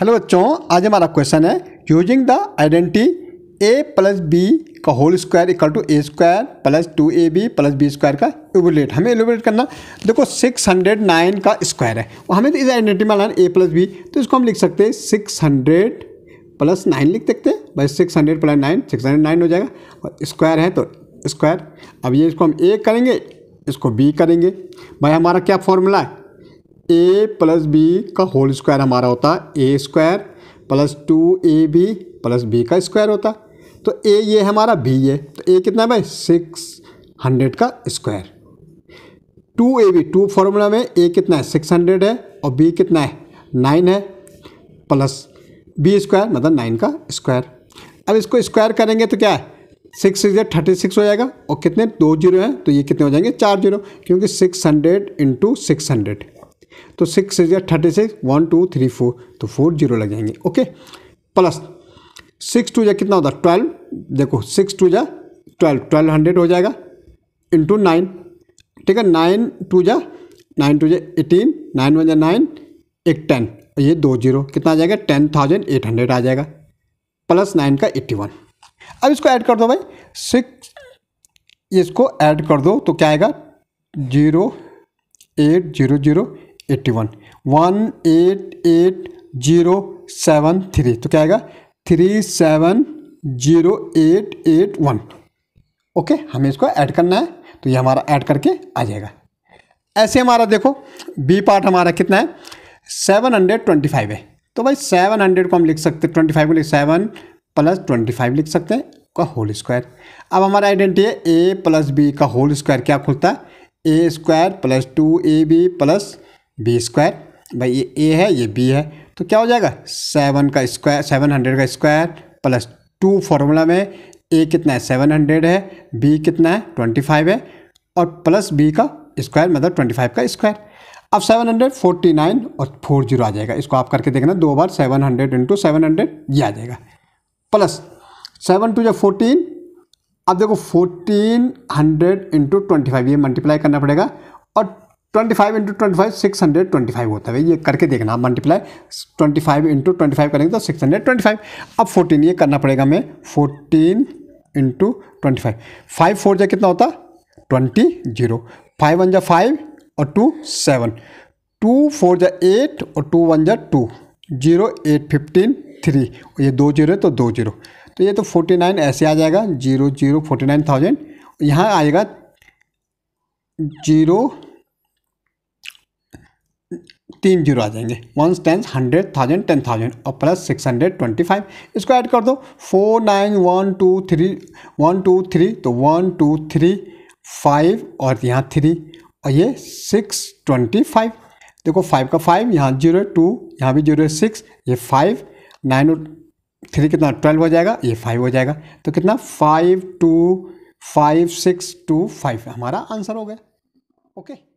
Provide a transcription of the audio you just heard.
Hello बच्चों आज हमारा क्वेश्चन है using the identity A plus B का whole square equal to A square plus two A B plus B square का elaborate हमें elaborate करना देखो सिक्स हंड्रेड नाइन का स्क्वायर है और हमें तो इस आइडेंटिटी में लाना ए प्लस बी तो इसको हम लिख सकते हैं सिक्स हंड्रेड प्लस नाइन लिख सकते हैं भाई six hundred plus nine six hundred nine हो जाएगा और स्क्वायर है तो स्क्वायर अब ये इसको हम ए करेंगे इसको बी करेंगे भाई हमारा क्या फॉर्मूला है ए प्लस बी का होल स्क्वायर हमारा होता है A square plus two A B plus B का स्क्वायर होता तो ए ये हमारा बी है तो ए कितना है भाई सिक्स हंड्रेड का square two A B two formula में ए कितना है सिक्स हंड्रेड है और बी कितना है नाइन है प्लस बी स्क्वायर मतलब नाइन का स्क्वायर अब इसको स्क्वायर करेंगे तो क्या है सिक्स सिक्स थर्टी सिक्स हो जाएगा और कितने दो जीरो हैं तो ये कितने हो जाएंगे चार जीरो क्योंकि six hundred into six hundred तो सिक्स या thirty six one two three four तो फोर जीरो लगेंगे ओके प्लस सिक्स टू या कितना होता है ट्वेल्व देखो सिक्स टू या ट्वेल्व ट्वेल्व हंड्रेड हो जाएगा इंटू नाइन ठीक है नाइन टू या नाइन टू या एटीन नाइन वन या नाइन एक टेन ये दो जीरो कितना आ जाएगा टेन थाउजेंड एट हंड्रेड आ जाएगा प्लस नाइन का एट्टी वन अब इसको ऐड कर दो भाई सिक्स इसको ऐड कर दो तो क्या आएगा zero eight zero zero eighty one one eight eight zero seven three तो क्या आएगा three seven zero eight eight one okay हमें इसको ऐड करना है तो ये हमारा ऐड करके आ जाएगा ऐसे हमारा देखो बी पार्ट हमारा कितना है सेवन हंड्रेड ट्वेंटी फाइव है तो भाई सेवन हंड्रेड को हम लिख सकते हैं ट्वेंटी फाइव को लिख सेवन प्लस ट्वेंटी फाइव लिख सकते हैं का होल स्क्वायर अब हमारा आइडेंटिटी है ए प्लस बी का होल स्क्वायर क्या खुलता है A square plus two A B plus B square भाई ये ए है ये बी है तो क्या हो जाएगा सेवन का स्क्वायर सेवन हंड्रेड का स्क्वायर प्लस टू फार्मूला में ए कितना है सेवन हंड्रेड है बी कितना है ट्वेंटी फाइव है और प्लस बी का स्क्वायर मतलब ट्वेंटी फाइव का स्क्वायर अब सेवन हंड्रेड फोर्टी नाइन और फोर जीरो आ जाएगा इसको आप करके देखना दो बार seven hundred into seven hundred ये आ जाएगा प्लस सेवन टू जो फोर्टीन अब देखो fourteen hundred into twenty five ये मल्टीप्लाई करना पड़ेगा twenty five into twenty five six hundred twenty five होता है ये करके देखना आप multiply twenty five into twenty five करेंगे तो सिक्स हंड्रेड ट्वेंटी फाइव अब फोर्टीन ये करना पड़ेगा हमें fourteen into twenty five five four जा कितना होता ट्वेंटी जीरो फाइव वन जा फाइव और टू सेवन टू फोर जा एट और टू वन जा two zero eight fifteen three और ये दो जीरो है तो दो जीरो तो ये तो फोर्टी नाइन ऐसे आ जाएगा zero zero forty nine thousand यहाँ आएगा जीरो तीन जीरो आ जाएंगे one ten hundred thousand ten thousand और plus six hundred twenty five इसको ऐड कर दो four nine one two three one two three तो वन टू थ्री फाइव और यहाँ थ्री और ये सिक्स ट्वेंटी फाइव देखो फाइव का फाइव यहाँ जीरो टू यहाँ भी जीरो सिक्स ये फाइव नाइन और थ्री कितना ट्वेल्व हो जाएगा ये फाइव हो जाएगा तो कितना five two five six two five हमारा आंसर हो गया ओके okay.